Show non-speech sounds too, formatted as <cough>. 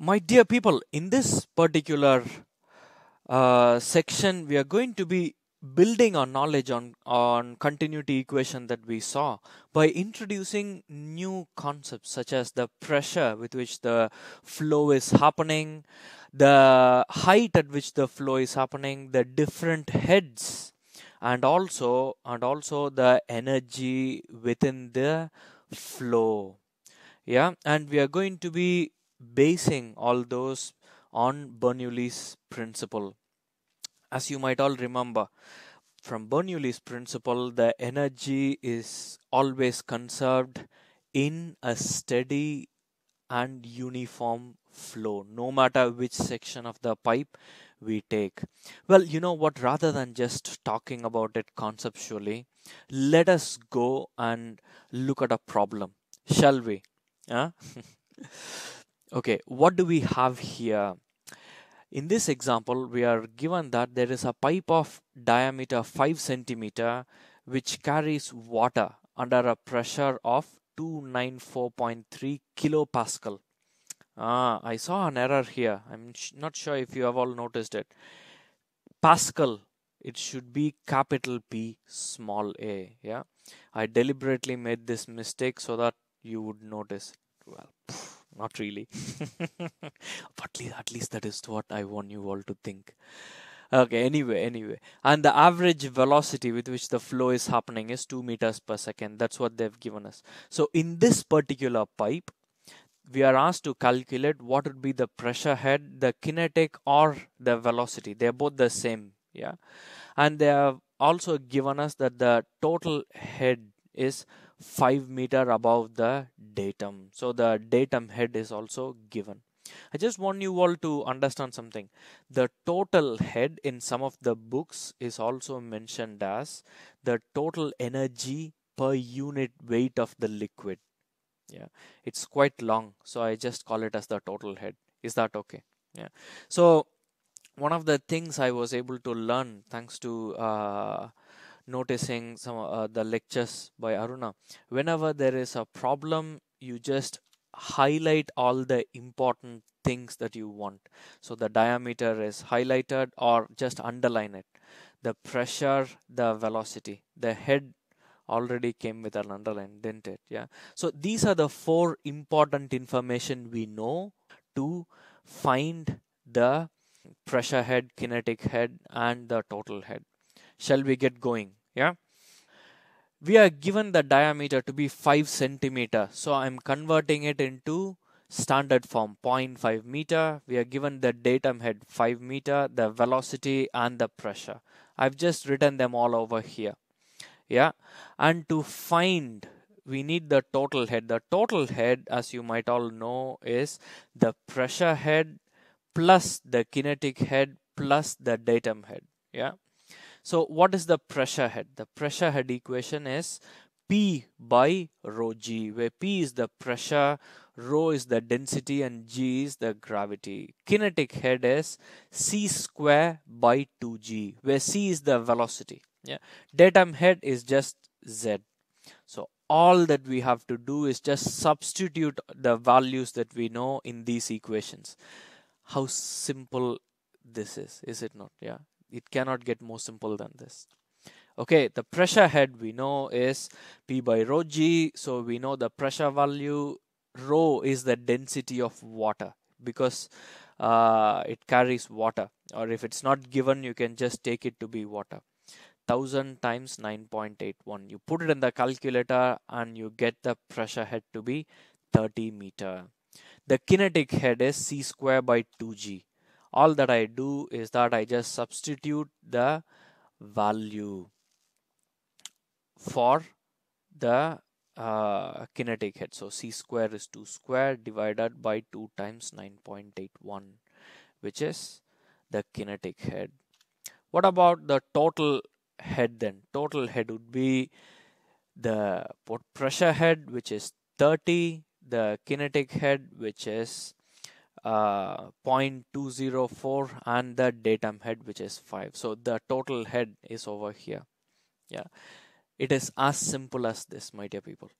My dear people, in this particular uh, section, we are going to be building our knowledge on, on continuity equation that we saw by introducing new concepts such as the pressure with which the flow is happening, the height at which the flow is happening, the different heads, and also and also the energy within the flow yeah and we are going to be basing all those on Bernoulli's principle. As you might all remember, from Bernoulli's principle, the energy is always conserved in a steady and uniform flow, no matter which section of the pipe we take. Well, you know what, rather than just talking about it conceptually, let us go and look at a problem, shall we? Huh? <laughs> Okay, what do we have here? In this example, we are given that there is a pipe of diameter 5 centimeter which carries water under a pressure of 294.3 kilopascal. Ah, I saw an error here. I'm not sure if you have all noticed it. Pascal, it should be capital P small a. Yeah, I deliberately made this mistake so that you would notice. Well, not really. <laughs> but at least that is what I want you all to think. Okay, anyway, anyway. And the average velocity with which the flow is happening is 2 meters per second. That's what they've given us. So in this particular pipe, we are asked to calculate what would be the pressure head, the kinetic, or the velocity. They're both the same. Yeah. And they have also given us that the total head is 5 meter above the datum so the datum head is also given I just want you all to understand something. The total head in some of the books is also mentioned as the total energy per unit weight of the liquid. Yeah, it's quite long, so I just call it as the total head. Is that okay? Yeah. So one of the things I was able to learn thanks to uh, noticing some uh, the lectures by Aruna. Whenever there is a problem, you just highlight all the important things that you want. So the diameter is highlighted or just underline it. The pressure, the velocity, the head already came with an underline, didn't it? Yeah. So these are the four important information we know to find the pressure head, kinetic head, and the total head. Shall we get going? yeah we are given the diameter to be 5 centimeter so i'm converting it into standard form 0.5 meter we are given the datum head 5 meter the velocity and the pressure i've just written them all over here yeah and to find we need the total head the total head as you might all know is the pressure head plus the kinetic head plus the datum head yeah so what is the pressure head? The pressure head equation is P by rho g, where P is the pressure, rho is the density, and g is the gravity. Kinetic head is c square by 2g, where c is the velocity. Yeah, datum head is just z. So all that we have to do is just substitute the values that we know in these equations. How simple this is, is it not? Yeah, it cannot get more simple than this okay the pressure head we know is p by rho g so we know the pressure value rho is the density of water because uh, it carries water or if it's not given you can just take it to be water 1000 times 9.81 you put it in the calculator and you get the pressure head to be 30 meter the kinetic head is c square by 2g all that I do is that I just substitute the value for the uh, kinetic head. So C square is 2 square divided by 2 times 9.81 which is the kinetic head. What about the total head then? Total head would be the port pressure head which is 30, the kinetic head which is uh, 0.204 and the datum head which is 5 so the total head is over here yeah it is as simple as this my dear people